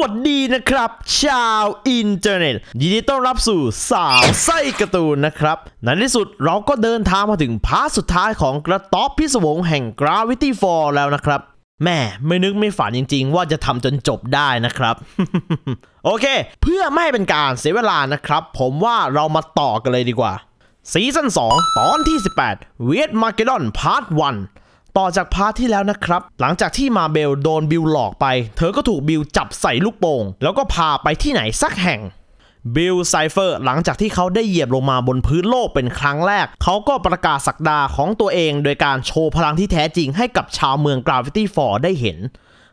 วัสดีนะครับ ชาวอินเทอร์เน็ตยินดีต้อนรับสู่ สาวไส้กระตูนนะครับในที่สุดเราก็เดินทางมาถึงพาร์ทสุดท้ายของกระต๊อบพิศวงแห่ง Gravity Fall แล้วนะครับ แม่ไม่นึกไม่ฝันจริงๆ ว่าจะทำจนจบได้นะครับ โอเค เพื่อไม่ให้เป็นการเสียเวลานะครับ ผมว่าเรามาต่อกันเลยดีกว่าซีซั่น2 ตอนที่ 18เวียดมาเกดอนพาร์ท1ต่อจากพาร์ทที่แล้วนะครับ หลังจากที่มาเบลโดนบิลหลอกไป เธอก็ถูกบิลจับใส่ลูกโป่งแล้วก็พาไปที่ไหนสักแห่ง บิลไซเฟอร์หลังจากที่เขาได้เหยียบลงมาบนพื้นโลกเป็นครั้งแรก เขาก็ประกาศศักดาของตัวเองโดยการโชว์พลังที่แท้จริงให้กับชาวเมืองกราฟิตี้ฟอร์ได้เห็น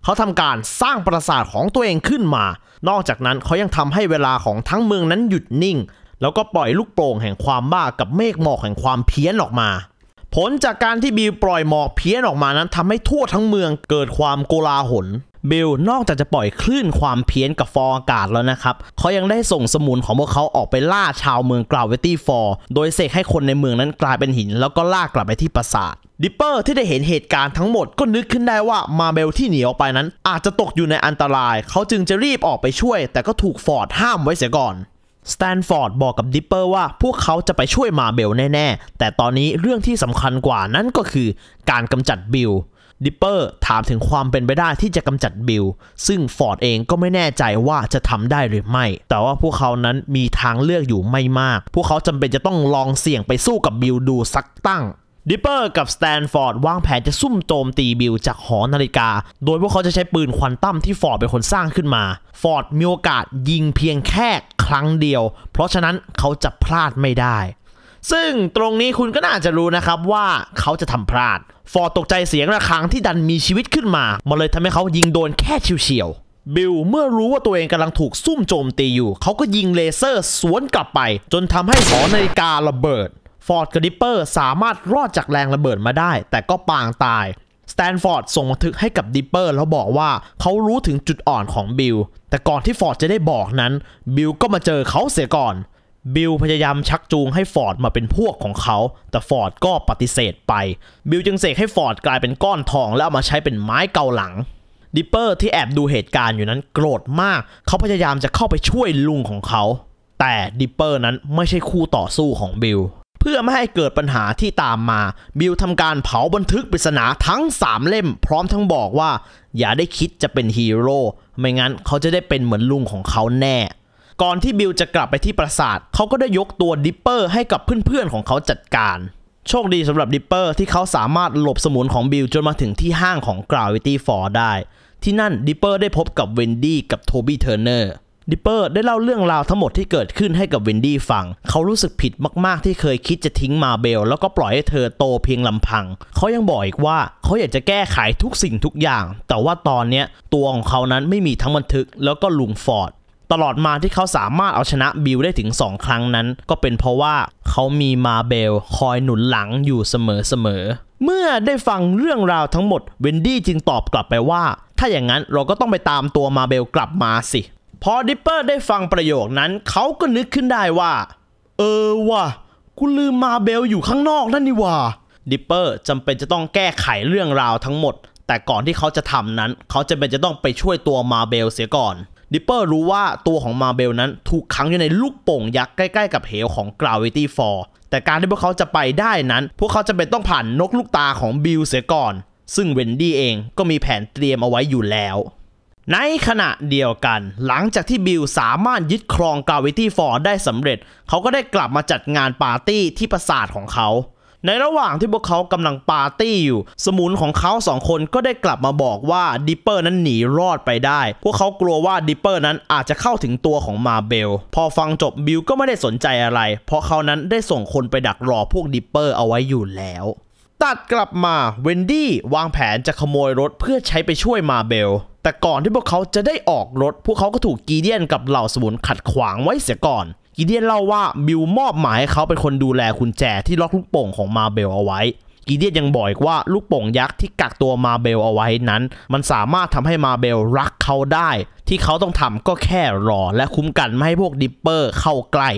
เขาทำการสร้างปราสาทของตัวเองขึ้นมา นอกจากนั้นเขายังทำให้เวลาของทั้งเมืองนั้นหยุดนิ่ง แล้วก็ปล่อยลูกโป่งแห่งความบ้ากับเมฆหมอกแห่งความเพี้ยนออกมาผลจากการที่บิลปล่อยหมอกเพี้ยนออกมานั้นทำให้ทั่วทั้งเมืองเกิดความโกลาหล บิลนอกจากจะปล่อยคลื่นความเพี้ยนกับฟอร์อากาศแล้วนะครับเขายังได้ส่งสมุนของพวกเขาออกไปล่าชาวเมืองกราวเวตี้ฟอร์ โดยเสกให้คนในเมืองนั้นกลายเป็นหินแล้วก็ล่ากลับไปที่ปราสาท ดิปเปอร์ที่ได้เห็นเหตุการณ์ทั้งหมดก็นึกขึ้นได้ว่ามาเบลที่หนีออกไปนั้นอาจจะตกอยู่ในอันตราย เขาจึงจะรีบออกไปช่วย แต่ก็ถูกฟอร์ดห้ามไว้เสียก่อนสแตนฟอร์ดบอกกับดิปเปอร์ว่าพวกเขาจะไปช่วยมาเบลแน่ ๆ แต่ตอนนี้เรื่องที่สำคัญกว่านั้นก็คือการกำจัดบิลดิปเปอร์ถามถึงความเป็นไปได้ที่จะกำจัดบิลซึ่งฟอร์ดเองก็ไม่แน่ใจว่าจะทำได้หรือไม่ แต่ว่าพวกเขานั้นมีทางเลือกอยู่ไม่มาก พวกเขาจำเป็นจะต้องลองเสี่ยงไปสู้กับบิลดูสักตั้งดิปเปอร์กับสแตนฟอร์ดวางแผนจะซุ่มโจมตีบิลจากหอนาฬิกา โดยพวกเขาจะใช้ปืนควันตั้มที่ฟอร์ดเป็นคนสร้างขึ้นมา ฟอร์ดมีโอกาสยิงเพียงแค่ครั้งเดียว เพราะฉะนั้นเขาจะพลาดไม่ได้ ซึ่งตรงนี้คุณก็น่าจะรู้นะครับว่าเขาจะทำพลาด ฟอร์ดตกใจเสียงระฆังที่ดันมีชีวิตขึ้นมามันเลยทำให้เขายิงโดนแค่เฉียวบิลเมื่อรู้ว่าตัวเองกำลังถูกซุ่มโจมตีอยู่ เขาก็ยิงเลเซอร์สวนกลับไป จนทำให้หอนาฬิการะเบิดฟอร์ดกับดิปเปอร์สามารถรอดจากแรงระเบิดมาได้ แต่ก็ปางตาย สแตนฟอร์ดส่งบันทึกให้กับดิปเปอร์แล้วบอกว่า เขารู้ถึงจุดอ่อนของบิล แต่ก่อนที่ฟอร์ดจะได้บอกนั้นบิลก็มาเจอเขาเสียก่อน บิลพยายามชักจูงให้ฟอร์ดมาเป็นพวกของเขา แต่ฟอร์ดก็ปฏิเสธไป บิลจึงเสกให้ฟอร์ดกลายเป็นก้อนทองแล้วเอามาใช้เป็นไม้เกาหลัง ดิปเปอร์ที่แอบดูเหตุการณ์อยู่นั้นโกรธมากเขาพยายามจะเข้าไปช่วยลุงของเขา แต่ดิปเปอร์นั้นไม่ใช่คู่ต่อสู้ของบิลเพื่อไม่ให้เกิดปัญหาที่ตามมา บิลทำการเผาบันทึกปริศนาทั้ง 3 เล่มพร้อมทั้งบอกว่า อย่าได้คิดจะเป็นฮีโร่ไม่งั้นเขาจะได้เป็นเหมือนลุงของเขาแน่ ก่อนที่บิลจะกลับไปที่ปราสาท เขาก็ได้ยกตัวดิปเปอร์ให้กับเพื่อนๆของเขาจัดการ โชคดีสำหรับดิปเปอร์ที่เขาสามารถหลบสมุนของบิลจนมาถึงที่ห้างของกราวิตี้ฟอร์ได้ที่นั่นดิปเปอร์ได้พบกับเวนดี้กับโทบี้เทอร์เนอร์ดิปเปอร์ได้เล่าเรื่องราวทั้งหมดที่เกิดขึ้นให้กับวินดี้ฟัง เขารู้สึกผิดมาก ๆ ที่เคยคิดจะทิ้งมาเบล แล้วก็ปล่อยให้เธอโตเพียงลำพัง เขายังบอกอีกว่า เขาอยากจะแก้ไขทุกสิ่งทุกอย่าง แต่ว่าตอนนี้ตัวของเขานั้นไม่มีทั้งบันทึกแล้วก็ลุงฟอร์ด ตลอดมาที่เขาสามารถเอาชนะบิลได้ถึง 2 ครั้งนั้น ก็เป็นเพราะว่า เขามีมาเบล คอยหนุนหลังอยู่เสมอๆเมื่อได้ฟังเรื่องราวทั้งหมดเวนดี้จึงตอบกลับไปว่าถ้าอย่างนั้นเราก็ต้องไปตามตัวมาเบลกลับมาสิพอดิปเปอร์ได้ฟังประโยคนั้นเขาก็นึกขึ้นได้ว่า เออว่ะกูลืมมาเบลอยู่ข้างนอกนั่นนี่ว่าดิปเปอร์จำเป็นจะต้องแก้ไขเรื่องราวทั้งหมด แต่ก่อนที่เขาจะทำนั้น เขาจะเป็นจะต้องไปช่วยตัวมาเบลเสียก่อนดิปเปอร์รู้ว่าตัวของมาเบลนั้นถูกขังอยู่ในลูกโป่งยักษ์ ใกล้ ๆกับเหวของ Gravity Fall แต่การที่พวกเขาจะไปได้นั้น พวกเขาจะเป็นต้องผ่านนกลูกตาของบิลเสียก่อน ซึ่งเวนดี้เองก็มีแผนเตรียมเอาไว้อยู่แล้วในขณะเดียวกัน หลังจากที่บิลสามารถยึดครองกาวิตี้ฟอร์ได้สำเร็จ เขาก็ได้กลับมาจัดงานปาร์ตี้ที่ปราสาทของเขา ในระหว่างที่พวกเขากำลังปาร์ตี้อยู่สมุนของเขาสองคนก็ได้กลับมาบอกว่าดิปเปอร์นั้นหนีรอดไปได้ พวกเขากลัวว่าดิปเปอร์นั้นอาจจะเข้าถึงตัวของมาเบลพอฟังจบบิลก็ไม่ได้สนใจอะไร เพราะเขานั้นได้ส่งคนไปดักรอพวกดิปเปอร์ เอาไว้อยู่แล้วตัดกลับมาเวนดี้วางแผนจะขโมยรถเพื่อใช้ไปช่วยมาเบลแต่ก่อนที่พวกเขาจะได้ออกรถพวกเขาก็ถูกกีเดียนกับเหล่าสมุนขัดขวางไว้เสียก่อน กีเดียนเล่าว่าบิลมอบหมายให้เขาเป็นคนดูแลคุณแจที่ล็อกลูกโป่งของมาเบลเอาไว้ กีเดียนยังบอกอีกว่า ลูกโป่งยักษ์ที่กักตัวมาเบลเอาไว้นั้น มันสามารถทำให้มาเบลรักเขาได้ ที่เขาต้องทำก็แค่รอและคุ้มกันไม่ให้พวกดิปเปอร์เข้าใกล้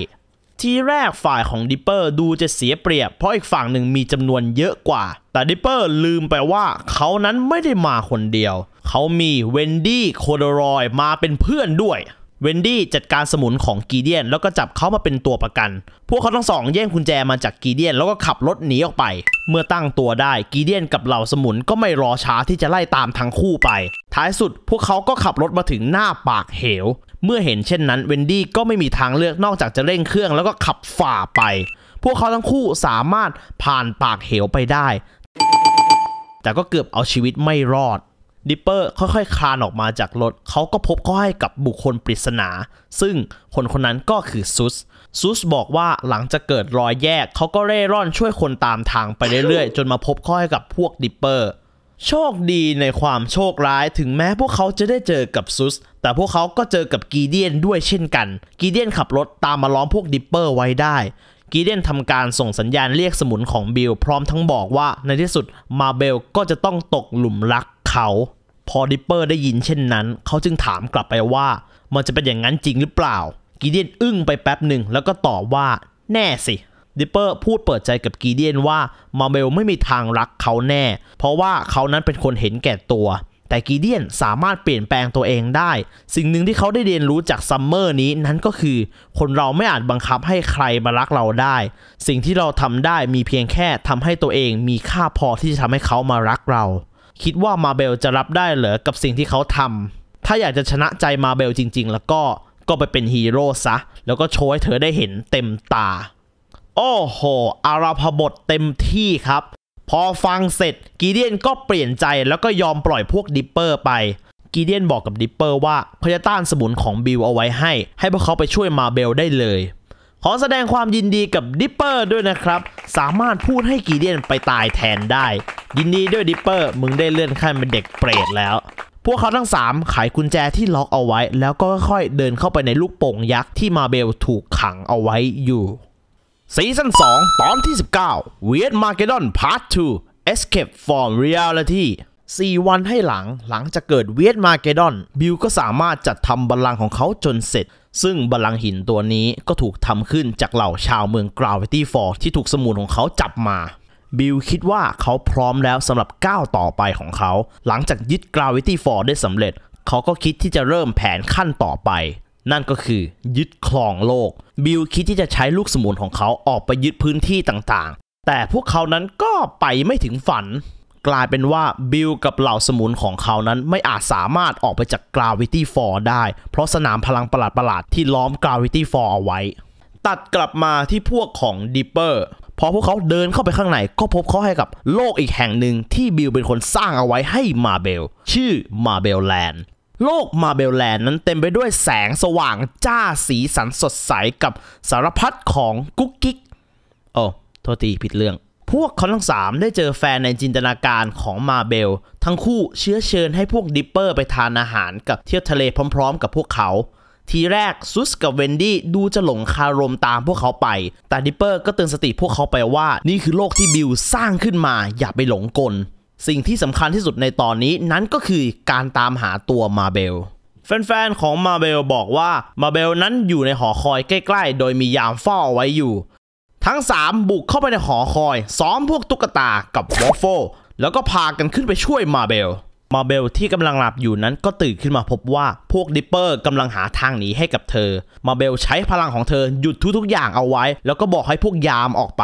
ทีแรกฝ่ายของดิปเปอร์ดูจะเสียเปรียบเพราะอีกฝั่งหนึ่งมีจำนวนเยอะกว่า แต่ดิปเปอร์ลืมไปว่าเขานั้นไม่ได้มาคนเดียวเขามีเวนดี้โคโดรอยมาเป็นเพื่อนด้วย เวนดี้จัดการสมุนของกีเดียนแล้วก็จับเขามาเป็นตัวประกัน พวกเขาทั้งสอง แย่งกุญแจมาจากกีเดียนแล้วก็ขับรถหนีออกไป เมื่อตั้งตัวได้ กีเดียนกับเหล่าสมุนก็ไม่รอช้าที่จะไล่ตามทั้งคู่ไป ท้ายสุดพวกเขาก็ขับรถมาถึงหน้าปากเหว เมื่อเห็นเช่นนั้นเวนดี้ก็ไม่มีทางเลือกนอกจากจะเร่งเครื่องแล้วก็ขับฝ่าไป พวกเขาทั้งคู่สามารถผ่านปากเหวไปได้ แต่ก็เกือบเอาชีวิตไม่รอดดิปเปอร์ค่อยๆ คลานออกมาจากรถ เขาก็พบเขาให้กับบุคคลปริศนา ซึ่งคนคนนั้นก็คือซุสซุสบอกว่าหลังจากเกิดรอยแยก เขาก็เร่ร่อนช่วยคนตามทางไปเรื่อยๆ จนมาพบเขาให้กับพวกดิปเปอร์โชคดีในความโชคร้าย ถึงแม้พวกเขาจะได้เจอกับซุสแต่พวกเขาก็เจอกับกีเดียนด้วยเช่นกัน กีเดียนขับรถ ตามมาล้อมพวกดิปเปอร์ไว้ได้กีเดนทำการส่งสัญญาณเรียกสมุนของบิลพร้อมทั้งบอกว่า ในที่สุดมาเบลก็จะต้องตกหลุมรักขาพอดิปเปอร์ได้ยินเช่นนั้น เขาจึงถามกลับไปว่า มันจะเป็นอย่างนั้นจริงหรือเปล่า กีเดียนอึ้งไปแป๊บหนึ่งแล้วก็ตอบว่า แน่สิดิปเปอร์พูดเปิดใจกับกีเดียนว่า มาเบลไม่มีทางรักเขาแน่ เพราะว่าเขานั้นเป็นคนเห็นแก่ตัว แต่กีเดียนสามารถเปลี่ยนแปลงตัวเองได้ สิ่งหนึ่งที่เขาได้เรียนรู้จากซัมเมอร์นี้นั้นก็คือคนเราไม่อาจบังคับให้ใครมารักเราได้ สิ่งที่เราทำได้มีเพียงแค่ทำให้ตัวเองมีค่าพอที่จะทำให้เขามารักเราคิดว่ามาเบลจะรับได้เหรอกับสิ่งที่เขาทำถ้าอยากจะชนะใจมาเบลจริง ๆ แล้วก็ก็ไปเป็นฮีโร่ซะ แล้วก็โชว์ให้เธอได้เห็นเต็มตา โอ้โหอาราพบทเต็มที่ครับ พอฟังเสร็จ กีเดียนก็เปลี่ยนใจแล้วก็ยอมปล่อยพวกดิปเปอร์ไป กีเดียนบอกกับดิปเปอร์ว่าเขาจะต้านสมุนของบิลเอาไว้ให้ ให้พวกเขาไปช่วยมาเบลได้เลยขอแสดงความยินดีกับดิปเปอร์ด้วยนะครับ สามารถพูดให้กีเดียนไปตายแทนได้ ยินดีด้วยดิปเปอร์ มึงได้เลื่อนขั้นเป็นเด็กเปรตแล้ว พวกเขาทั้ง3ไขกุญแจที่ล็อกเอาไว้ แล้วก็ค่อยเดินเข้าไปในลูกโป่งยักษ์ที่มาเบลถูกขังเอาไว้อยู่ ซีซั่น2ตอนที่ 19 Weird m a g k e d o n Part 2 Escape from Reality 4 วันให้หลังหลังจากเกิดเวียดมาเกดอนบิลก็สามารถจัดทำบัลลังก์ของเขาจนเสร็จซึ่งบัลลังก์หินตัวนี้ก็ถูกทำขึ้นจากเหล่าชาวเมืองกราวิตี้ฟอร์ที่ถูกสมุนของเขาจับมาบิลคิดว่าเขาพร้อมแล้วสำหรับก้าวต่อไปของเขา หลังจากยึดกราวิตี้ฟอร์ได้สำเร็จ เขาก็คิดที่จะเริ่มแผนขั้นต่อไป นั่นก็คือยึดคลองโลกบิลคิดที่จะใช้ลูกสมุนของเขาออกไปยึดพื้นที่ต่างๆ แต่พวกเขานั้นก็ไปไม่ถึงฝันกลายเป็นว่าบิลกับเหล่าสมุนของเขานั้นไม่อาจสามารถออกไปจากกราวิตี้ฟอร์ได้ เพราะสนามพลังประหลาดๆที่ล้อมกราวิตี้ฟอร์เอาไว้ ตัดกลับมาที่พวกของดิปเปอร์พอพวกเขาเดินเข้าไปข้างใน ก็พบเขาให้กับโลกอีกแห่งหนึ่งที่บิลเป็นคนสร้างเอาไว้ให้มาเบลชื่อมาเบลแลนด์โลกมาเบลแลนด์นั้นเต็มไปด้วยแสงสว่างจ้าสีสันสดใสกับสารพัดของกุ๊กกิ๊กโอ้โทษทีผิดเรื่องพวกเขาทั้งสามได้เจอแฟนในจินตนาการของมาเบลทั้งคู่เชื้อเชิญให้พวกดิปเปอร์ไปทานอาหารกับเที่ยวทะเลพร้อมๆกับพวกเขา ทีแรกซุสกับเวนดี้ดูจะหลงคารมตามพวกเขาไป แต่ดิปเปอร์ก็เตือนสติพวกเขาไปว่า นี่คือโลกที่บิลสร้างขึ้นมาอย่าไปหลงกล สิ่งที่สำคัญที่สุดในตอนนี้นั้นก็คือการตามหาตัวมาเบลแฟนๆของมาเบลบอกว่ามาเบลนั้นอยู่ในหอคอยใกล้ๆโดยมียามเฝ้าไว้อยู่ทั้ง 3 บุกเข้าไปในหอคอยซ้อมพวกตุ๊กตากับวอฟเฟิลแล้วก็พากันขึ้นไปช่วยมาเบลมาเบลที่กำลังหลับอยู่นั้นก็ตื่นขึ้นมาพบว่าพวกดิปเปอร์กำลังหาทางหนีให้กับเธอมาเบลใช้พลังของเธอหยุดทุกๆอย่างเอาไว้ แล้วก็บอกให้พวกยามออกไป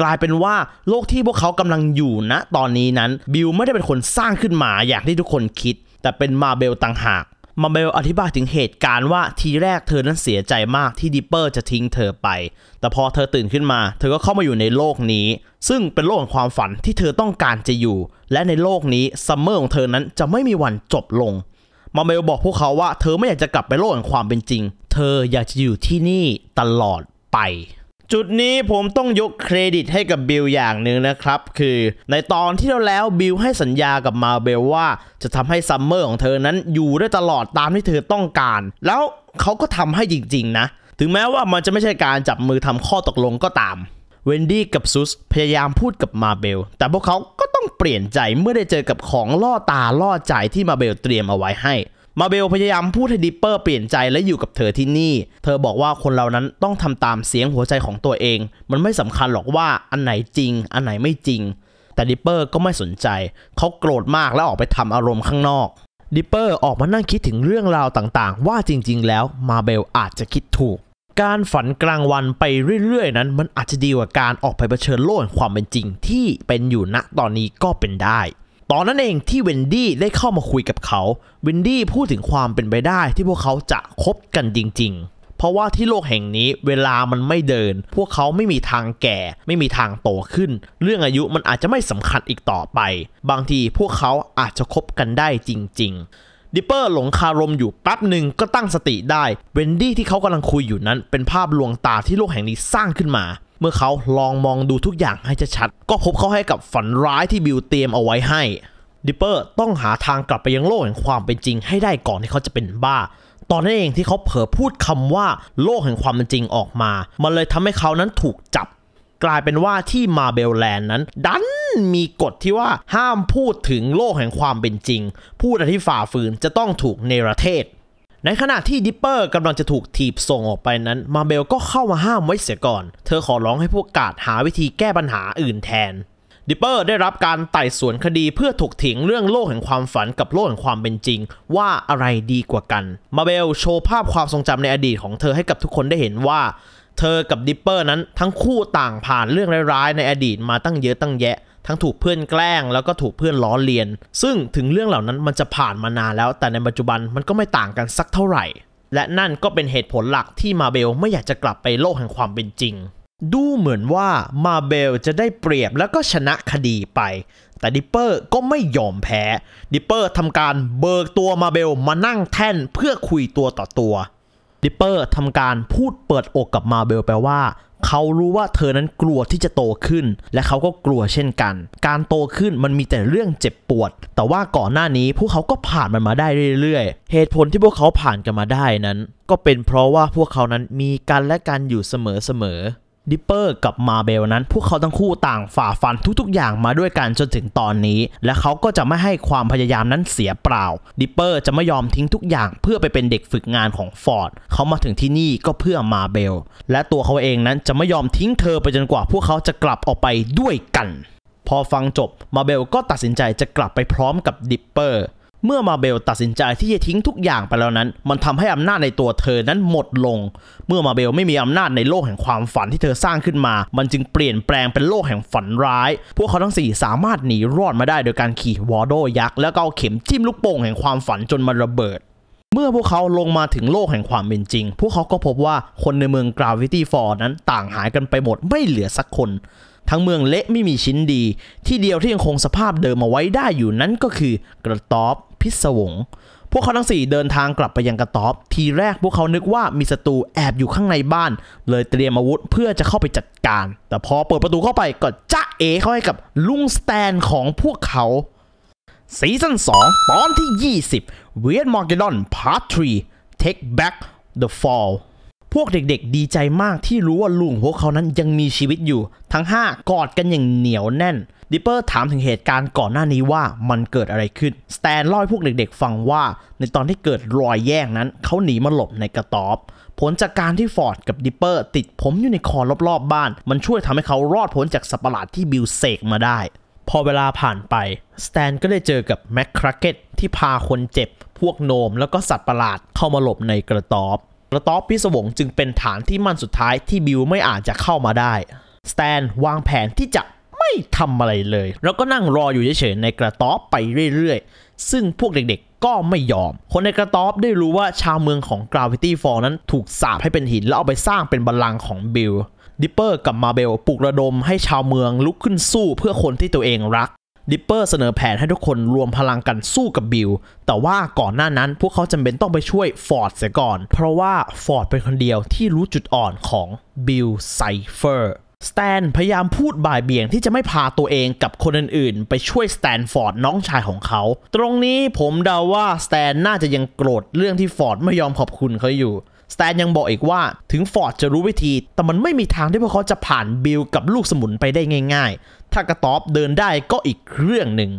กลายเป็นว่าโลกที่พวกเขากำลังอยู่ณนะ ตอนนี้นั้นบิลไม่ได้เป็นคนสร้างขึ้นมาอย่างที่ทุกคนคิดแต่เป็นมาเบลต่างหากมาเบลอธิบายถึงเหตุการณ์ว่าทีแรกเธอนั้นเสียใจมากที่ดิปเปอร์จะทิ้งเธอไป แต่พอเธอตื่นขึ้นมาเธอก็เข้ามาอยู่ในโลกนี้ ซึ่งเป็นโลกของความฝันที่เธอต้องการจะอยู่ และในโลกนี้ซัมเมอร์ของเธอนั้นจะไม่มีวันจบลง มาเบลบอกพวกเขาว่าเธอไม่อยากจะกลับไปโลกของความเป็นจริง เธออยากจะอยู่ที่นี่ตลอดไปจุดนี้ผมต้องยกเครดิตให้กับบิลอย่างหนึ่งนะครับ คือ ในตอนที่เราแล้วบิลให้สัญญากับมาเบลว่าจะทำให้ซัมเมอร์ของเธอนั้นอยู่ได้ตลอดตามที่เธอต้องการ แล้วเขาก็ทำให้จริงๆ นะ ถึงแม้ว่ามันจะไม่ใช่การจับมือทำข้อตกลงก็ตามเวนดี้กับซุสพยายามพูดกับมาเบลแต่พวกเขาก็ต้องเปลี่ยนใจเมื่อได้เจอกับของล่อตาล่อใจที่มาเบลเตรียมเอาไว้ให้มาเบลพยายามพูดให้ดิปเปอร์เปลี่ยนใจและอยู่กับเธอที่นี่ เธอบอกว่าคนเรานั้นต้องทำตามเสียงหัวใจของตัวเอง มันไม่สำคัญหรอกว่าอันไหนจริง อันไหนไม่จริง แต่ดิปเปอร์ก็ไม่สนใจ เขาโกรธมากและออกไปทำอารมณ์ข้างนอก ดิปเปอร์ออกมานั่งคิดถึงเรื่องราวต่างๆ ว่าจริงๆ แล้วมาเบลอาจจะคิดถูก การฝันกลางวันไปเรื่อยๆ นั้น มันอาจจะดีกว่าการออกไปเผชิญโลกความเป็นจริง ที่เป็นอยู่ณ ตอนนี้ก็เป็นได้ตอนนั้นเองที่เวนดี้ได้เข้ามาคุยกับเขา เวนดี้พูดถึงความเป็นไปได้ที่พวกเขาจะคบกันจริงๆ เพราะว่าที่โลกแห่งนี้เวลามันไม่เดิน พวกเขาไม่มีทางแก่ ไม่มีทางโตขึ้น เรื่องอายุมันอาจจะไม่สำคัญอีกต่อไป บางทีพวกเขาอาจจะคบกันได้จริง ๆ ดิปเปอร์หลงคารมอยู่แป๊บหนึ่งก็ตั้งสติได้ เวนดี้ที่เขากำลังคุยอยู่นั้นเป็นภาพลวงตาที่โลกแห่งนี้สร้างขึ้นมาเมื่อเขาลองมองดูทุกอย่างให้ชัดๆก็พบเขาให้กับฝันร้ายที่บิวเตรียมเอาไว้ให้ ดิปเปอร์ต้องหาทางกลับไปยังโลกแห่งความเป็นจริงให้ได้ก่อนที่เขาจะเป็นบ้า ตอนนั้นเองที่เขาเผลอพูดคำว่าโลกแห่งความเป็นจริงออกมา มันเลยทำให้เขานั้นถูกจับ กลายเป็นว่าที่มาเบลแลนด์นั้น ดันมีกฎที่ว่าห้ามพูดถึงโลกแห่งความเป็นจริงผู้ใดที่ฝ่าฝืนจะต้องถูกเนรเทศในขณะที่ดิปเปอร์กำลังจะถูกถีบส่งออกไปนั้น มาเบลก็เข้ามาห้ามไว้เสียก่อน เธอขอร้องให้พวกกาดหาวิธีแก้ปัญหาอื่นแทนดิปเปอร์ได้รับการไต่สวนคดีเพื่อถกเถียงเรื่องโลกแห่งความฝันกับโลกแห่งความเป็นจริง ว่าอะไรดีกว่ากัน มาเบลโชว์ภาพความทรงจำในอดีตของเธอให้กับทุกคนได้เห็นว่า เธอกับดิปเปอร์นั้นทั้งคู่ต่างผ่านเรื่องร้ายๆในอดีตมาตั้งเยอะตั้งแยะทั้งถูกเพื่อนแกล้งแล้วก็ถูกเพื่อนล้อเลียน ซึ่งถึงเรื่องเหล่านั้นมันจะผ่านมานานแล้ว แต่ในปัจจุบันมันก็ไม่ต่างกันสักเท่าไหร่ และนั่นก็เป็นเหตุผลหลักที่มาเบลไม่อยากจะกลับไปโลกแห่งความเป็นจริง ดูเหมือนว่ามาเบลจะได้เปรียบแล้วก็ชนะคดีไป แต่ดิปเปอร์ก็ไม่ยอมแพ้ดิปเปอร์ทำการเบิกตัวมาเบลมานั่งแท่นเพื่อคุยตัวต่อตัวดิปเปอร์ทำการพูดเปิดอกกับมาเบลแปลว่าเขารู้ว่าเธอนั้นกลัวที่จะโตขึ้นและเขาก็กลัวเช่นกัน การโตขึ้นมันมีแต่เรื่องเจ็บปวด แต่ว่าก่อนหน้านี้พวกเขาก็ผ่านมันมาได้เรื่อยๆ เหตุผลที่พวกเขาผ่านกันมาได้นั้นก็เป็นเพราะว่าพวกเขานั้นมีกันและกันอยู่เสมอๆดิปเปอร์กับมาเบลนั้น พวกเขาทั้งคู่ต่างฝ่าฟันทุก ๆ อย่างมาด้วยกันจนถึงตอนนี้ และเขาก็จะไม่ให้ความพยายามนั้นเสียเปล่าดิปเปอร์จะไม่ยอมทิ้งทุกอย่าง เพื่อไปเป็นเด็กฝึกงานของฟอร์ดเขามาถึงที่นี่ก็เพื่อมาเบลและตัวเขาเองนั้นจะไม่ยอมทิ้งเธอไปจนกว่า พวกเขาจะกลับออกไปด้วยกัน พอฟังจบมาเบลก็ตัดสินใจจะกลับไปพร้อมกับดิปเปอร์เมื่อมาเบลตัดสินใจที่จะทิ้งทุกอย่างไปแล้วนั้น มันทำให้อำนาจในตัวเธอนั้นหมดลง เมื่อมาเบลไม่มีอำนาจในโลกแห่งความฝันที่เธอสร้างขึ้นมา มันจึงเปลี่ยนแปลงเป็นโลกแห่งฝันร้าย พวกเขาทั้ง 4 สามารถหนีรอดมาได้โดยการขี่วอโดยักษ์แล้วก็เอาเข็มจิ้มลูกโป่งแห่งความฝันจนมันระเบิด เมื่อพวกเขาลงมาถึงโลกแห่งความเป็นจริง พวกเขาก็พบว่าคนในเมืองกราวิตี้ฟอร์นั้น ต่างหายกันไปหมดไม่เหลือสักคน ทั้งเมืองเละไม่มีชิ้นดี ที่เดียวที่ยังคงสภาพเดิมมาไว้ได้อยู่นั้นก็คือกระต๊อบพิศวงพวกเขาทั้งสี่เดินทางกลับไปยังกระต๊อบ ทีแรกพวกเขานึกว่ามีศัตรูแอบอยู่ข้างในบ้าน เลยเตรียมอาวุธเพื่อจะเข้าไปจัดการ แต่พอเปิดประตูเข้าไปก็จ้าเอเข้าให้กับลุงสแตนของพวกเขา ซีซั่น2ตอนที่ 20 Weird m a r g e d นพาร์ท3 Take Back the Fall พวกเด็กๆดีใจมากที่รู้ว่าลุงพวกเขานั้นยังมีชีวิตอยู่ ทั้ง 5 กอดกันอย่างเหนียวแน่นดิปเปอร์ถามถึงเหตุการณ์ก่อนหน้านี้ว่ามันเกิดอะไรขึ้นสแตนเล่าให้พวกเด็กๆ ฟังว่า ในตอนที่เกิดรอยแยงนั้น เขาหนีมาหลบในกระต๊อบ ผลจากการที่ฟอร์ดกับดิปเปอร์ติดผมอยู่ในคอรอบๆบบ้าน มันช่วยทำให้เขารอดพ้นจากสัปประหลาดที่บิลเสกมาได้ พอเวลาผ่านไปสแตนก็ได้เจอกับแม็กคราเกตที่พาคนเจ็บพวกโนมแล้วก็สัตว์ประหลาดเข้ามาหลบในกระต๊อบ กระต๊อบพิศวงจึงเป็นฐานที่มั่นสุดท้ายที่บิลไม่อาจจะเข้ามาได้สแตนวางแผนที่จะไม่ทำอะไรเลยเราก็นั่งรออยู่เฉยๆในกระต๊อบไปเรื่อยๆ ซึ่งพวกเด็กๆก็ไม่ยอม คนในกระต๊อบได้รู้ว่าชาวเมืองของ Gravity Fall นั้นถูกสาบให้เป็นหินแล้วเอาไปสร้างเป็นบัลลังก์ของบิลดิปเปอร์กับมาเบลปลุกระดมให้ชาวเมืองลุกขึ้นสู้เพื่อคนที่ตัวเองรักดิปเปอร์เสนอแผนให้ทุกคนรวมพลังกันสู้กับบิลแต่ว่าก่อนหน้านั้นพวกเขาจำเป็นต้องไปช่วยฟอร์ดเสียก่อน เพราะว่าฟอร์ดเป็นคนเดียวที่รู้จุดอ่อนของบิลไซเฟอร์สแตนพยายามพูดบ่ายเบี่ยงที่จะไม่พาตัวเองกับคนอื่น ๆ ไปช่วยสแตนฟอร์ดน้องชายของเขา ตรงนี้ผมเดาว่าสแตนน่าจะยังโกรธเรื่องที่ฟอร์ดไม่ยอมขอบคุณเขาอยู่สแตนยังบอกอีกว่าถึงฟอร์ดจะรู้วิธี แต่มันไม่มีทางที่พวกเขาจะผ่านบิลกับลูกสมุนไปได้ง่าย ๆ ถ้ากระต๊อบเดินได้ก็อีกเรื่องหนึ่ง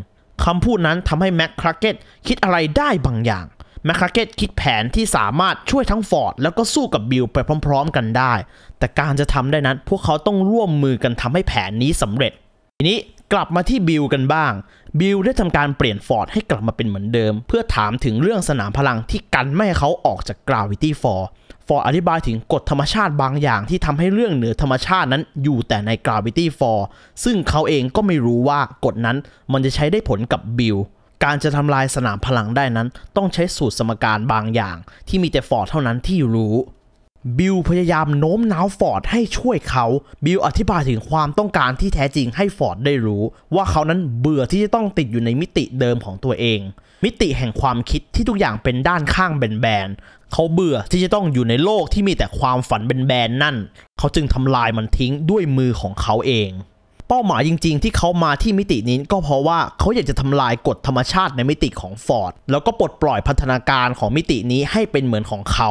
คำพูดนั้นทำให้แม็กคราเกตคิดอะไรได้บางอย่างแมคคาเกตคิดแผนที่สามารถช่วยทั้งฟอร์ดแล้วก็สู้กับบิลไปพร้อม ๆ กันได้ แต่การจะทำได้นั้นพวกเขาต้องร่วมมือกันทำให้แผนนี้สำเร็จ ทีนี้กลับมาที่บิลกันบ้าง บิลได้ทำการเปลี่ยนฟอร์ดให้กลับมาเป็นเหมือนเดิม เพื่อถามถึงเรื่องสนามพลังที่กันไม่ให้เขาออกจากกราวิตี้ฟอร์ฟอร์อธิบายถึงกฎธรรมชาติบางอย่างที่ทำให้เรื่องเหนือธรรมชาตินั้นอยู่แต่ในกราวตี้ฟอร์ดซึ่งเขาเองก็ไม่รู้ว่ากฎนั้นมันจะใช้ได้ผลกับบิลการจะทำลายสนามพลังได้นั้นต้องใช้สูตรสมการบางอย่าง ที่มีแต่ฟอร์ดเท่านั้นที่รู้ บิลพยายามโน้มน้าวฟอร์ดให้ช่วยเขา บิลอธิบายถึงความต้องการที่แท้จริงให้ฟอร์ดได้รู้ ว่าเขานั้นเบื่อที่จะต้องติดอยู่ในมิติเดิมของตัวเอง มิติแห่งความคิดที่ทุกอย่างเป็นด้านข้างแบนๆเขาเบื่อที่จะต้องอยู่ในโลกที่มีแต่ความฝันแบนๆนั่นเขาจึงทำลายมันทิ้งด้วยมือของเขาเองเป้าหมายจริงๆ ที่เขามาที่มิตินี้ก็เพราะว่าเขาอยากจะทำลายกฎธรรมชาติในมิติของฟอร์ดแล้วก็ปลดปล่อยพัฒนาการของมิตินี้ให้เป็นเหมือนของเขา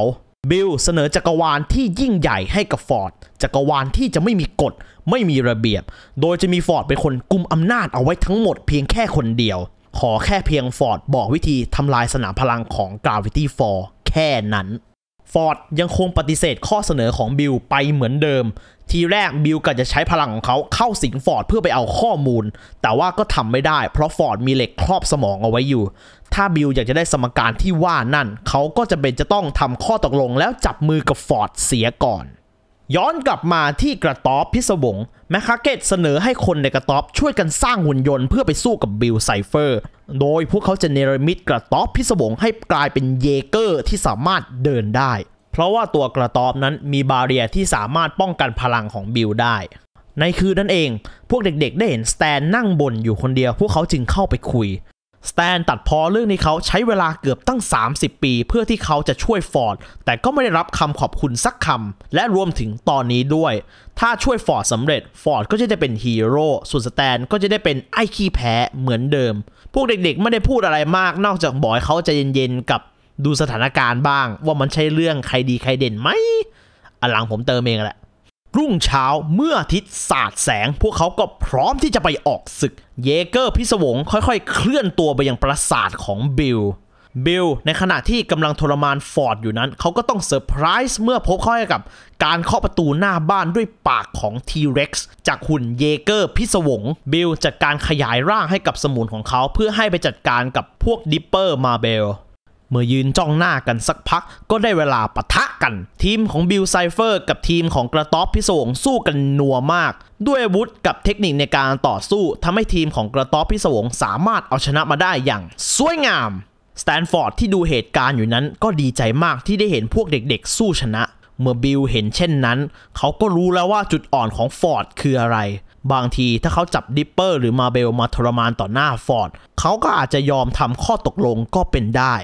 บิลเสนอจักรวาลที่ยิ่งใหญ่ให้กับฟอร์ดจักรวาลที่จะไม่มีกฎไม่มีระเบียบ โดยจะมีฟอร์ดเป็นคนกุมอำนาจเอาไว้ทั้งหมดเพียงแค่คนเดียว ขอแค่เพียงฟอร์ดบอกวิธีทำลายสนามพลังของกราวิตี้ฟอร์แค่นั้นฟอร์ดยังคงปฏิเสธข้อเสนอของบิลไปเหมือนเดิม ทีแรกบิลก็จะใช้พลังของเขาเข้าสิงฟอร์ดเพื่อไปเอาข้อมูล แต่ว่าก็ทำไม่ได้เพราะฟอร์ดมีเหล็กครอบสมองเอาไว้อยู่ ถ้าบิลอยากจะได้สมการที่ว่านั่นเขาก็จะเป็นจะต้องทำข้อตกลงแล้วจับมือกับฟอร์ดเสียก่อนย้อนกลับมาที่กระต๊อบพิศวงแมคคาเกตเสนอให้คนในกระต๊อบช่วยกันสร้างหุ่นยนต์ เพื่อไปสู้กับบิลไซเฟอร์โดยพวกเขาจะเนรมิตกระต๊อบพิศวงให้กลายเป็นเยเกอร์ที่สามารถเดินได้ เพราะว่าตัวกระต๊อบนั้นมีบาเรียที่สามารถป้องกันพลังของบิลได้ในคืนนั้นเอง พวกเด็กๆได้เห็นสแตนนั่งบนอยู่คนเดียวพวกเขาจึงเข้าไปคุยสแตนตัดพอเรื่องนี้เขาใช้เวลาเกือบตั้ง 30 ปีเพื่อที่เขาจะช่วยฟอร์ดแต่ก็ไม่ได้รับคำขอบคุณสักคำและรวมถึงตอนนี้ด้วย ถ้าช่วยฟอร์ดสำเร็จฟอร์ดก็จะได้เป็นฮีโร่ส่วนสแตนก็จะได้เป็นไอ้ขี้แพ้เหมือนเดิม พวกเด็กๆไม่ได้พูดอะไรมากนอกจากบอกเขาจะเย็นๆ กับดูสถานการณ์บ้าง ว่ามันใช่เรื่องใครดีใครเด่นไหมอลังผมเติมเองแหละรุ่งเช้าเมื่ออาทิตย์สาดแสงพวกเขาก็พร้อมที่จะไปออกศึก เยเกอร์พิศวงค่อย ๆเคลื่อนตัวไปยังปราสาทของบิล บิลในขณะที่กำลังทรมานฟอร์ดอยู่นั้น เขาก็ต้องเซอร์ไพรส์เมื่อพบเข้ากับการเคาะประตูหน้าบ้านด้วยปากของทีเร็กซ์จากหุ่นเยเกอร์พิศวงบิลจัดการขยายร่างให้กับสมุนของเขาเพื่อให้ไปจัดการกับพวกดิปเปอร์มาเบลเมื่อยืนจ้องหน้ากันสักพักก็ได้เวลาปะทะกัน ทีมของบิลไซเฟอร์กับทีมของกระต๊อบพิศวงสู้กันนัวมาก ด้วยวุธกับเทคนิคในการต่อสู้ทำให้ทีมของกระต๊อบพิศวงสามารถเอาชนะมาได้อย่าง สวยงามสแตนฟอร์ดที่ดูเหตุการณ์อยู่นั้นก็ดีใจมากที่ได้เห็นพวกเด็กๆสู้ชนะเมื่อบิลเห็นเช่นนั้น เขาก็รู้แล้วว่าจุดอ่อนของฟอร์ดคืออะไร บางทีถ้าเขาจับดิปเปอร์หรือมาเบลมาทรมานต่อหน้าฟอร์ดเขาก็อาจจะยอมทำข้อตกลงก็เป็นได้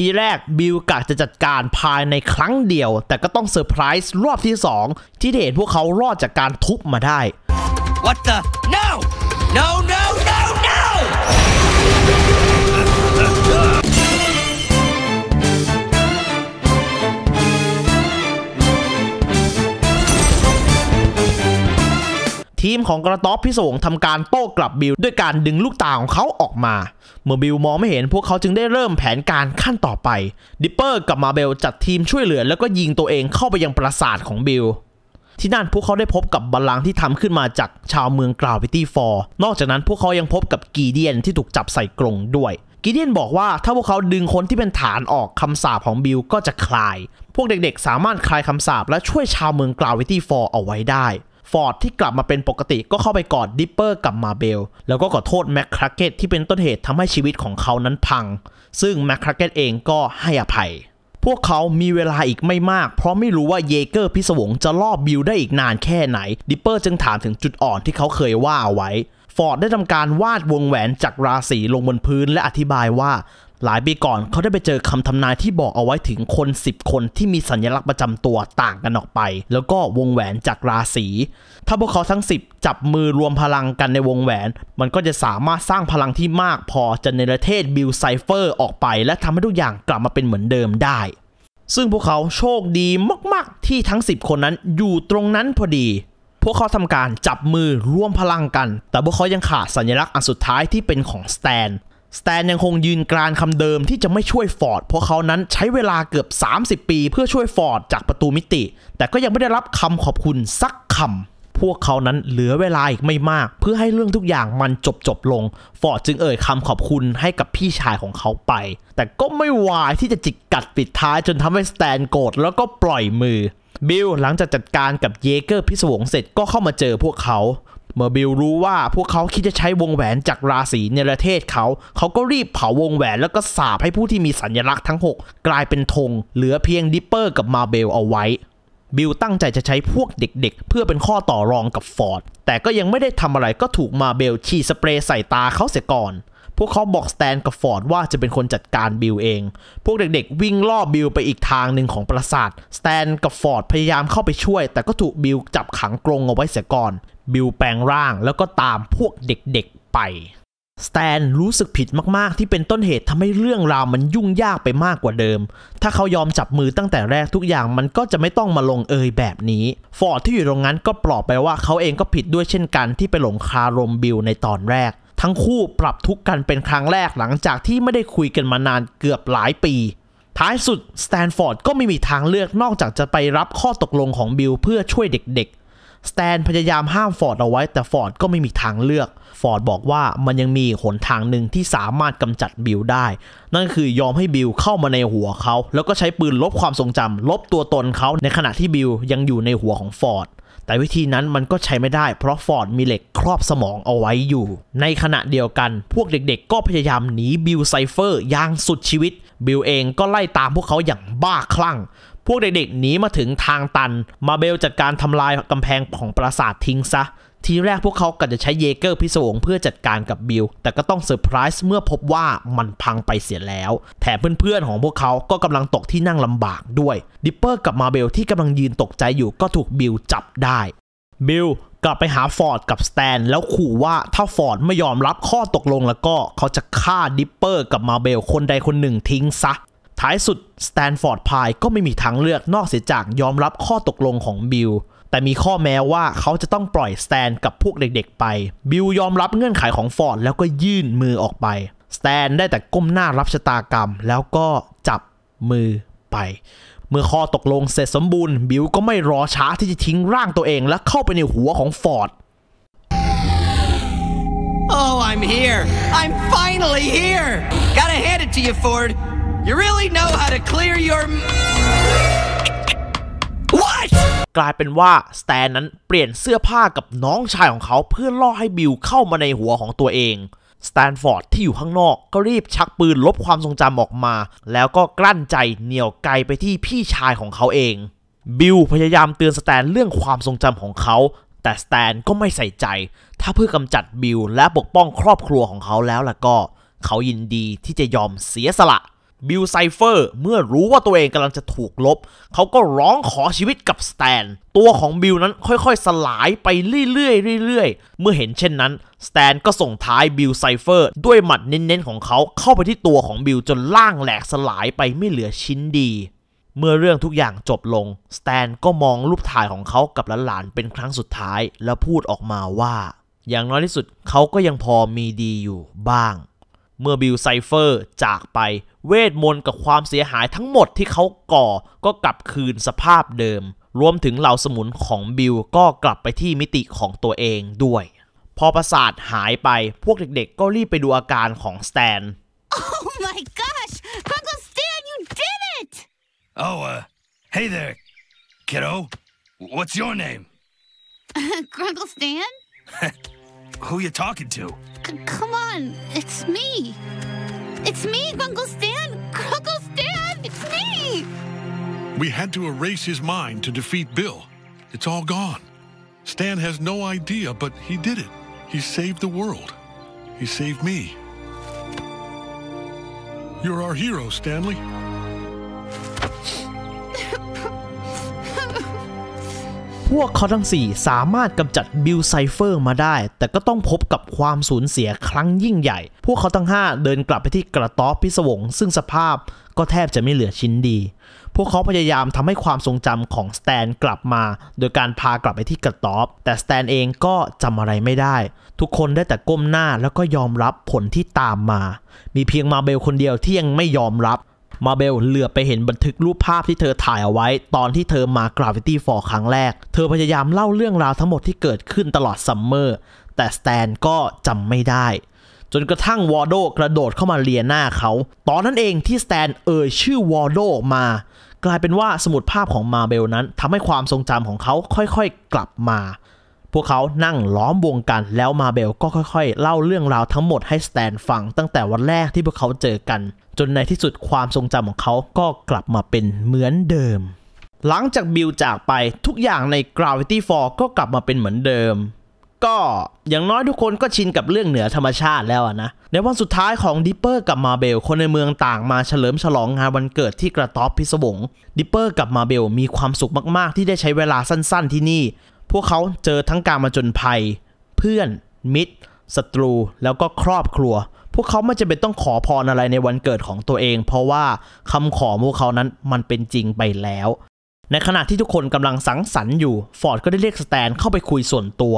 ทีแรก บิลกะจะจัดการภายในครั้งเดียว แต่ก็ต้องเซอร์ไพรส์รอบที่2ที่เห็นพวกเขารอดจากการทุบมาได้ What the no no no no no ทีมของกระต๊อบพิสวงทำการโต้กลับบิลด้วยการดึงลูกตาของเขาออกมา เมื่อบิลมองไม่เห็นพวกเขาจึงได้เริ่มแผนการขั้นต่อไปดิปเปอร์กับมาเบลจัดทีมช่วยเหลือแล้วก็ยิงตัวเองเข้าไปยังปราสาทของบิล ที่นั่นพวกเขาได้พบกับบัลลังก์ที่ทำขึ้นมาจากชาวเมืองกราวิตี้ฟอร์นอกจากนั้นพวกเขายังพบกับกีเดียนที่ถูกจับใส่กรงด้วยกีเดียนบอกว่าถ้าพวกเขาดึงคนที่เป็นฐานออกคำสาปของบิลก็จะคลาย พวกเด็กๆสามารถคลายคำสาปและช่วยชาวเมืองกราววิตี้ฟอร์เอาไว้ได้ฟอร์ดที่กลับมาเป็นปกติก็เข้าไปกอดดิปเปอร์กับมาเบล แล้วก็ขอโทษแม็คคราเกตที่เป็นต้นเหตุทำให้ชีวิตของเขานั้นพัง ซึ่งแม็คคราเกตเองก็ให้อภัย พวกเขามีเวลาอีกไม่มาก เพราะไม่รู้ว่าเยเกอร์พิศวงจะล่อบิลได้อีกนานแค่ไหนดิปเปอร์จึงถามถึงจุดอ่อนที่เขาเคยว่าไว้ ฟอร์ดได้ทำการวาดวงแหวนจากราศีลงบนพื้นและอธิบายว่าหลายปีก่อนเขาได้ไปเจอคำทำนายที่บอกเอาไว้ถึงคน 10 คนที่มีสัญลักษณ์ประจำตัวต่างกันออกไป แล้วก็วงแหวนจากราศีถ้าพวกเขาทั้ง 10 จับมือรวมพลังกันในวงแหวน มันก็จะสามารถสร้างพลังที่มากพอจะในประเทศบิลไซเฟอร์ออกไป และทำให้ทุกอย่างกลับมาเป็นเหมือนเดิมได้ ซึ่งพวกเขาโชคดีมากๆ ที่ทั้ง 10 คนนั้นอยู่ตรงนั้นพอดี พวกเขาทำการจับมือร่วมพลังกัน แต่พวกเขายังขาดสัญลักษณ์อันสุดท้ายที่เป็นของสแตนสแตนยังคงยืนกรานคำเดิมที่จะไม่ช่วยฟอร์ดเพราะเขานั้นใช้เวลาเกือบ 30 ปีเพื่อช่วยฟอร์ดจากประตูมิติ แต่ก็ยังไม่ได้รับคำขอบคุณสักคำ พวกเขานั้นเหลือเวลาอีกไม่มาก เพื่อให้เรื่องทุกอย่างมันจบจบลงฟอร์ดจึงเอ่ยคำขอบคุณให้กับพี่ชายของเขาไป แต่ก็ไม่วหวที่จะจิกกัดปิดท้ายจนทำให้สแตนโกรธ แล้วก็ปล่อยมือบิลหลังจากจัดการกับเยเกอร์ พิศวงเสร็จก็เข้ามาเจอพวกเขาเมื่อบิลรู้ว่าพวกเขาคิดจะใช้วงแหวนจากราศีในประเทศเขา เขาก็รีบเผาวงแหวนแล้วก็สาบให้ผู้ที่มีสัญลักษณ์ทั้ง 6 กลายเป็นธงเหลือเพียงดิปเปอร์กับมาเบลเอาไว้ บิลตั้งใจจะใช้พวกเด็กๆเพื่อเป็นข้อต่อรองกับฟอร์ด แต่ก็ยังไม่ได้ทำอะไรก็ถูกมาเบลฉีดสเปรย์ใส่ตาเขาเสียก่อน พวกเขาบอกสแตนกับฟอร์ดว่าจะเป็นคนจัดการบิลเอง พวกเด็กๆ วิ่งล่อบิลไปอีกทางหนึ่งของปราสาท สแตนกับฟอร์ดพยายามเข้าไปช่วย แต่ก็ถูกบิลจับขังกรงเอาไว้เสียก่อนบิลแปลงร่างแล้วก็ตามพวกเด็กๆไป สแตนรู้สึกผิดมากๆ ที่เป็นต้นเหตุทำให้เรื่องราวมันยุ่งยากไปมากกว่าเดิม ถ้าเขายอมจับมือตั้งแต่แรกทุกอย่างมันก็จะไม่ต้องมาลงเอยแบบนี้ ฟอร์ดที่อยู่ตรงนั้นก็ปลอบไปว่า เขาเองก็ผิดด้วยเช่นกันที่ไปหลงคารมบิลในตอนแรก ทั้งคู่ปรับทุกกันเป็นครั้งแรกหลังจากที่ไม่ได้คุยกันมานานเกือบหลายปี ท้ายสุดสแตนฟอร์ดก็ไม่มีทางเลือกนอกจากจะไปรับข้อตกลงของบิลเพื่อช่วยเด็กสแตนพยายามห้ามฟอร์ดเอาไว้แต่ฟอร์ดก็ไม่มีทางเลือก ฟอร์ดบอกว่ามันยังมีหนทางหนึ่งที่สามารถกำจัดบิลได้นั่นคือยอมให้บิลเข้ามาในหัวเขาแล้วก็ใช้ปืนลบความทรงจำลบตัวตนเขาในขณะที่บิลยังอยู่ในหัวของฟอร์ดแต่วิธีนั้นมันก็ใช้ไม่ได้เพราะฟอร์ดมีเหล็กครอบสมองเอาไว้อยู่ในขณะเดียวกันพวกเด็ก ๆ ก็พยายามหนีบิลไซเฟอร์อย่างสุดชีวิตบิลเองก็ไล่ตามพวกเขาอย่างบ้าคลั่งพวกเด็กๆ หนีมาถึงทางตัน มาเบลจัดการทำลายกำแพงของปราสาททิ้งซะ ทีแรกพวกเขาก็จะใช้เยเกอร์พิศวงเพื่อจัดการกับบิล แต่ก็ต้องเซอร์ไพรส์เมื่อพบว่ามันพังไปเสียแล้ว แถมเพื่อนๆ ของพวกเขาก็กำลังตกที่นั่งลำบากด้วย ดิปเปอร์กับมาเบลที่กำลังยืนตกใจอยู่ก็ถูกบิลจับได้ บิลกลับไปหาฟอร์ดกับสแตนแล้วขู่ว่าถ้าฟอร์ดไม่ยอมรับข้อตกลงแล้วก็เขาจะฆ่าดิปเปอร์กับมาเบล คนใดคนหนึ่งทิ้งซะท้ายสุดสแตนฟอร์ดพายก็ไม่มีทางเลือกนอกเสียจากยอมรับข้อตกลงของบิล แต่มีข้อแม้ว่าเขาจะต้องปล่อยสแตนกับพวกเด็กๆไป บิลยอมรับเงื่อนไขของฟอร์ดแล้วก็ยื่นมือออกไปสแตนได้แต่ก้มหน้ารับชะตากรรมแล้วก็จับมือไป เมื่อข้อตกลงเสร็จสมบูรณ์บิลก็ไม่รอช้าที่จะทิ้งร่างตัวเอง และเข้าไปในหัวของฟอร์ด Oh, I'm here. I'm finally here. Gotta hand it to you, Ford. You really know how to clear your What กลายเป็นว่าสแตนนั้นเปลี่ยนเสื้อผ้ากับน้องชายของเขาเพื่อล่อให้บิลเข้ามาในหัวของตัวเอง สแตนฟอร์ดที่อยู่ข้างนอกก็รีบชักปืนลบความทรงจำออกมา แล้วก็กลั้นใจเหนี่ยวไกลไปที่พี่ชายของเขาเอง บิลพยายามเตือนสแตนเรื่องความทรงจำของเขา แต่สแตนก็ไม่ใส่ใจ ถ้าเพื่อกำจัดบิลและปกป้องครอบครัวของเขาแล้วล่ะก็ เขายินดีที่จะยอมเสียสละบิลไซเฟอร์เมื่อรู้ว่าตัวเองกำลังจะถูกลบ เขาก็ร้องขอชีวิตกับสแตนตัวของบิลนั้นค่อยๆสลายไปเรื่อยๆเรื่อยๆ เมื่อเห็นเช่นนั้นสแตนก็ส่งท้ายบิลไซเฟอร์ด้วยหมัดเน้นๆของเขาเข้าไปที่ตัวของบิลจนล่างแหลกสลายไปไม่เหลือชิ้นดี เมื่อเรื่องทุกอย่างจบลงสแตนก็มองรูปถ่ายของเขากับหลานๆเป็นครั้งสุดท้ายแล้วพูดออกมาว่า อย่างน้อยที่สุดเขาก็ยังพอมีดีอยู่บ้างเมื่อบิลไซเฟอร์จากไปเวทมนต์กับความเสียหายทั้งหมดที่เขาก่อก็กลับคืนสภาพเดิม รวมถึงเหล่าสมุนของบิลก็กลับไปที่มิติของตัวเองด้วย พอประสาทหายไปพวกเด็กๆก็รีบไปดูอาการของสแตน Oh my gosh Uncle Stan you did it Oh uh hey there kiddo what's your name Grunkle Stan Who you talking to? C come on, it's me. It's me, Uncle Stan. Uncle Stan, it's me. We had to erase his mind to defeat Bill. It's all gone. Stan has no idea, but he did it. He saved the world. He saved me. You're our hero, Stanley. พวกเขาทั้ง 4 สามารถกำจัดบิลไซเฟอร์มาได้ แต่ก็ต้องพบกับความสูญเสียครั้งยิ่งใหญ่ พวกเขาทั้ง 5 เดินกลับไปที่กระต๊อบพิศวงซึ่งสภาพก็แทบจะไม่เหลือชิ้นดี พวกเขาพยายามทำให้ความทรงจำของสแตนกลับมา โดยการพากลับไปที่กระต๊อบ แต่สแตนเองก็จำอะไรไม่ได้ ทุกคนได้แต่ก้มหน้าแล้วก็ยอมรับผลที่ตามมา มีเพียงมาเบลคนเดียวที่ยังไม่ยอมรับมาเบลเหลือไปเห็นบันทึกรูปภาพที่เธอถ่ายเอาไว้ตอนที่เธอมากราฟิตี้ฟอร์ครั้งแรก เธอพยายามเล่าเรื่องราวทั้งหมดที่เกิดขึ้นตลอดซัมเมอร์ แต่สแตนก็จำไม่ได้ จนกระทั่งวอร์โดกระโดดเข้ามาเลียหน้าเขา ตอนนั้นเองที่สแตนเอ่ยชื่อวอร์โดมา กลายเป็นว่าสมุดภาพของมาเบลนั้นทำให้ความทรงจำของเขาค่อยๆ กลับมา พวกเขานั่งล้อมวงกันแล้วมาเบลก็ค่อย ๆ เล่าเรื่องราวทั้งหมดให้สแตนฟังตั้งแต่วันแรกที่พวกเขาเจอกันจนในที่สุดความทรงจำของเขาก็กลับมาเป็นเหมือนเดิม หลังจากบิลจากไปทุกอย่างใน Gravity Fall ก็กลับมาเป็นเหมือนเดิม ก็อย่างน้อยทุกคนก็ชินกับเรื่องเหนือธรรมชาติแล้วนะ ในวันสุดท้ายของดิปเปอร์กับมาเบลคนในเมืองต่างมาเฉลิมฉลองงานวันเกิดที่กระต๊อบพิศวงดิปเปอร์กับมาเบลมีความสุขมากๆ ที่ได้ใช้เวลาสั้น ๆ ที่นี่ พวกเขาเจอทั้งการมาจนภัย เพื่อน มิตร ศัตรู แล้วก็ครอบครัวพวกเขาไม่จำเป็นต้องขอพรอะไรในวันเกิดของตัวเอง เพราะว่าคำขอพวกเขานั้นมันเป็นจริงไปแล้ว ในขณะที่ทุกคนกำลังสังสรรค์อยู่ฟอร์ดก็ได้เรียกสแตนเข้าไปคุยส่วนตัว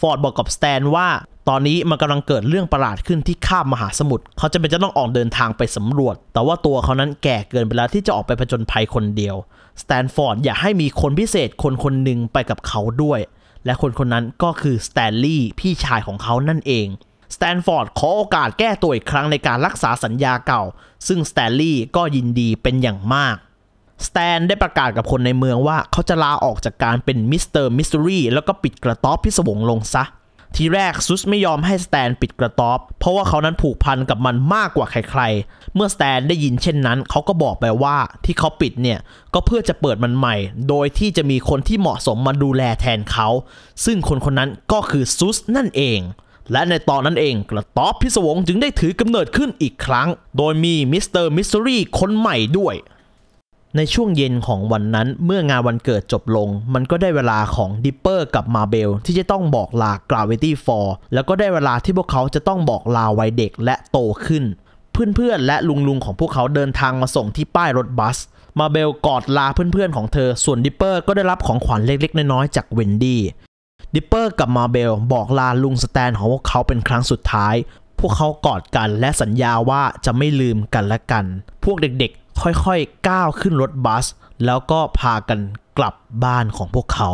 ฟอร์ดบอกกับสแตนว่า ตอนนี้มันกำลังเกิดเรื่องประหลาดขึ้นที่ข้ามมหาสมุทรเขาจะเป็นจะต้องออกเดินทางไปสำรวจ แต่ว่าตัวเขานั้นแก่เกินไปแล้วที่จะออกไปผจญภัยคนเดียวสแตนฟอร์ดอยากให้มีคนพิเศษคนคนหนึ่งไปกับเขาด้วย และคนคนนั้นก็คือสแตนลีย์พี่ชายของเขานั่นเองสแตนฟอร์ดขอโอกาสแก้ตัวอีกครั้งในการรักษาสัญญาเก่า ซึ่งสแตนลีย์ก็ยินดีเป็นอย่างมากสแตนได้ประกาศกับคนในเมืองว่าเขาจะลาออกจากการเป็นมิสเตอร์มิสซูรีแล้วก็ปิดกระต๊อบพิศวงลงซะ ทีแรกซุสไม่ยอมให้สแตนปิดกระต๊อบ เพราะว่าเขานั้นผูกพันกับมันมากกว่าใครๆ เมื่อสแตนได้ยินเช่นนั้น เขาก็บอกไปว่าที่เขาปิดเนี่ยก็เพื่อจะเปิดมันใหม่ โดยที่จะมีคนที่เหมาะสมมาดูแลแทนเขาซึ่งคนคนนั้นก็คือซุสนั่นเองและในตอนนั้นเองกระต๊อบพิศวงจึงได้ถือกำเนิดขึ้นอีกครั้ง โดยมีมิสเตอร์มิสซูรีคนใหม่ด้วย ในช่วงเย็นของวันนั้นเมื่องานวันเกิดจบลง มันก็ได้เวลาของดิปเปอร์กับมาเบลที่จะต้องบอกลากราวิตี้ฟอร์แล้วก็ได้เวลาที่พวกเขาจะต้องบอกลาวัยเด็กและโตขึ้น เพื่อนๆ และลุงๆ ของพวกเขาเดินทางมาส่งที่ป้ายรถบัสมาเบลกอดลาเพื่อนๆของเธอส่วนดิปเปอร์ก็ได้รับของขวัญเล็กๆน้อยๆจากเวนดี้ดิปเปอร์กับมาเบลบอกลาลุงสแตนของพวกเขาเป็นครั้งสุดท้าย พวกเขากอดกันและสัญญาว่าจะไม่ลืมกันและกัน พวกเด็กๆ ค่อยๆก้าวขึ้นรถบัส แล้วก็พากันกลับบ้านของพวกเขา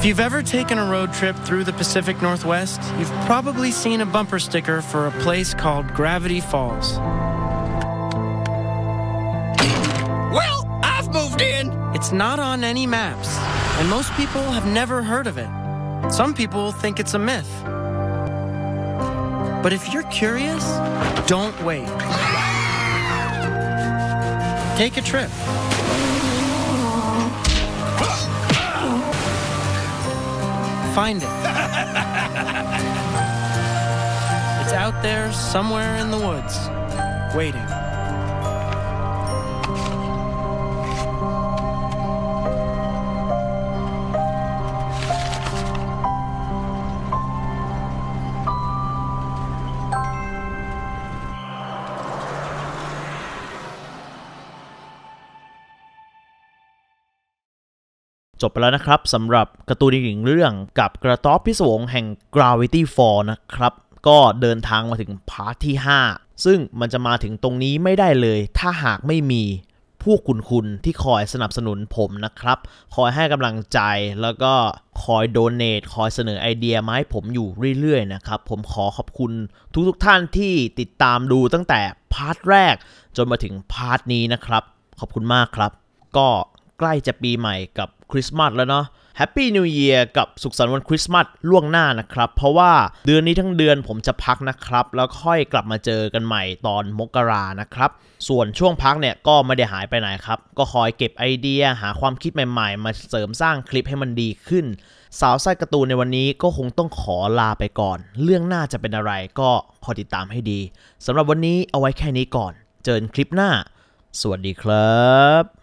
If you've ever taken a road trip through the Pacific Northwest, you've probably seen a bumper sticker for a place called Gravity Falls. It's not on any maps, and most people have never heard of it. Some people think it's a myth. But if you're curious, don't wait. Take a trip. Find it. It's out there somewhere in the woods, waiting. จบไปแล้วนะครับสำหรับการ์ตูนอีกหนึ่งเรื่องกับกระต๊อบพิศวงแห่ง Gravity Fall นะครับก็เดินทางมาถึงพาร์ทที่ 5 ซึ่งมันจะมาถึงตรงนี้ไม่ได้เลย ถ้าหากไม่มีผู้คุณคุณที่คอยสนับสนุนผมนะครับ คอยให้กำลังใจแล้วก็คอยโดเนท คอยเสนอไอเดียมาให้ผมอยู่เรื่อย ๆ นะครับ ผมขอขอบคุณทุกๆทท่านที่ติดตามดูตั้งแต่พาร์ทแรก จนมาถึงพาร์ทนี้นะครับขอบคุณมากครับ ก็ใกล้จะปีใหม่กับคริสต์มาสแล้วเนาะแฮปปี้นิวเ a ียร์กับสุขสันต์วันคริสต์มาสล่วงหน้านะครับ เพราะว่าเดือนนี้ทั้งเดือนผมจะพักนะครับ แล้วค่อยกลับมาเจอกันใหม่ตอนมกรานะครับ ส่วนช่วงพักเนี่ยก็ไม่ได้หายไปไหนครับ ก็คอยเก็บไอเดียหาความคิดใหม่ๆ มาเสริมสร้างคลิปให้มันดีขึ้น สาวไส้กระตูนในวันนี้ก็คงต้องขอลาไปก่อน เรื่องหน้าจะเป็นอะไรก็คอยติดตามให้ดีสำหรับวันนี้เอาไว้แค่นี้ก่อน เจอกันคลิปหน้าสวัสดีครับ